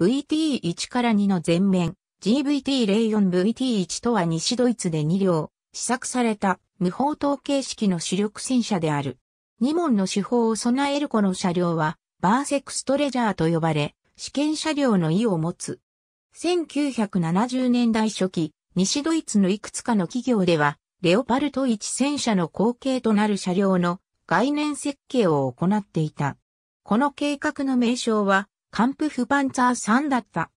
VT1 から2の前面、GVT04VT1 とは西ドイツで2両、試作された無法統計式の主力戦車である。2門の手法を備えるこの車両は、バーセクストレジャーと呼ばれ、試験車両の意を持つ。1970年代初期、西ドイツのいくつかの企業では、レオパルト1戦車の後継となる車両の概念設計を行っていた。この計画の名称は、カンプフパンツァー3だった。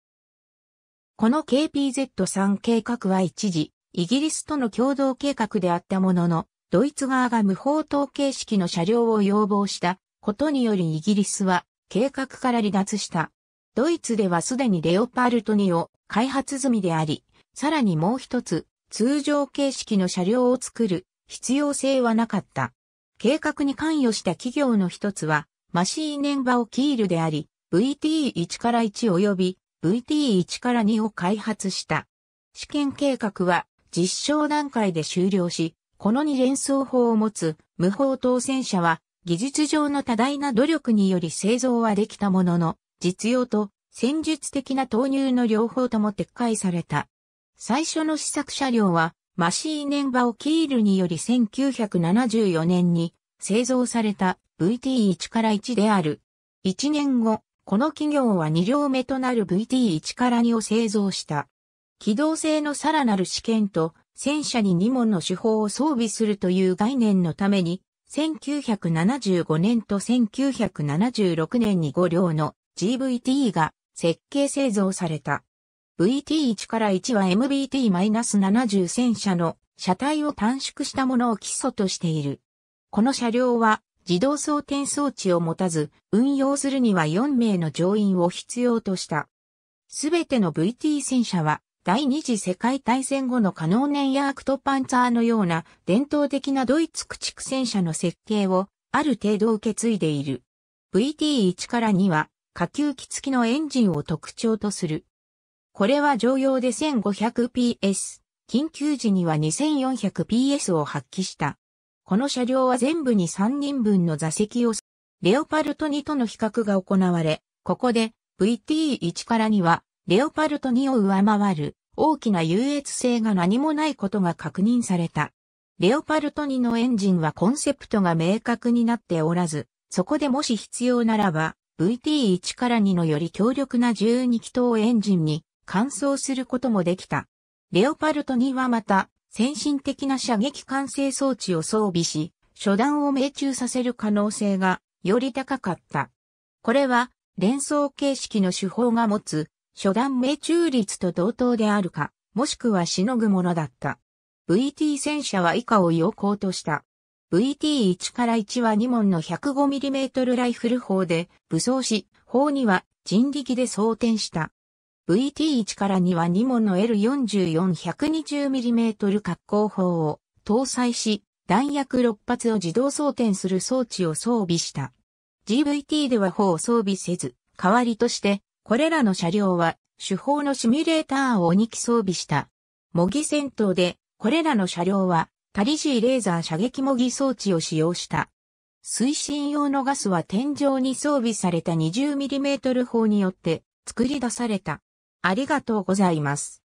この KPZ3 計画は一時、イギリスとの共同計画であったものの、ドイツ側が無法統計式の車両を要望したことによりイギリスは計画から離脱した。ドイツではすでにレオパルト2を開発済みであり、さらにもう一つ通常形式の車両を作る必要性はなかった。計画に関与した企業の一つはマシーネンバオキールであり、VT1 から1及び VT1 から2を開発した。試験計画は実証段階で終了し、この2連装法を持つ無法当選者は技術上の多大な努力により製造はできたものの、実用と戦術的な投入の両方とも撤回された。最初の試作車両はマシーネンバオキールにより1974年に製造された VT1 から1である。1年後、この企業は2両目となる VT1 から2を製造した。機動性のさらなる試験と戦車に2門の手法を装備するという概念のために、1975年と1976年に5両の GVT が設計製造された。VT1 から1は MBT-70 戦車の車体を短縮したものを基礎としている。この車両は自動装填装置を持たず、運用するには4名の乗員を必要とした。すべての VT 戦車は、第二次世界大戦後のカノーネンクトパンツァーのような伝統的なドイツ駆逐戦車の設計をある程度受け継いでいる。VT1 から2は下級機付きのエンジンを特徴とする。これは常用で 1500PS、緊急時には 2400PS を発揮した。この車両は全部に3人分の座席を、レオパルト2との比較が行われ、ここで VT1 から2は、レオパルト2を上回る大きな優越性が何もないことが確認された。レオパルト2のエンジンはコンセプトが明確になっておらず、そこでもし必要ならば、VT1 から2のより強力な12気筒エンジンに換装することもできた。レオパルト2はまた、先進的な射撃管制装置を装備し、初弾を命中させる可能性がより高かった。これは連想形式の手法が持つ初弾命中率と同等であるか、もしくはしのぐものだった。VT 戦車は以下を要項とした。VT1 から1は2門の 105mm ライフル砲で武装し、砲には人力で装填した。VT1 から2は2門の L44120mm 滑好砲を搭載し、弾薬6発を自動装填する装置を装備した。GVT では砲を装備せず、代わりとして、これらの車両は、手法のシミュレーターを2機装備した。模擬戦闘で、これらの車両は、タリジーレーザー射撃模擬装置を使用した。推進用のガスは天井に装備された 20mm 砲によって作り出された。ありがとうございます。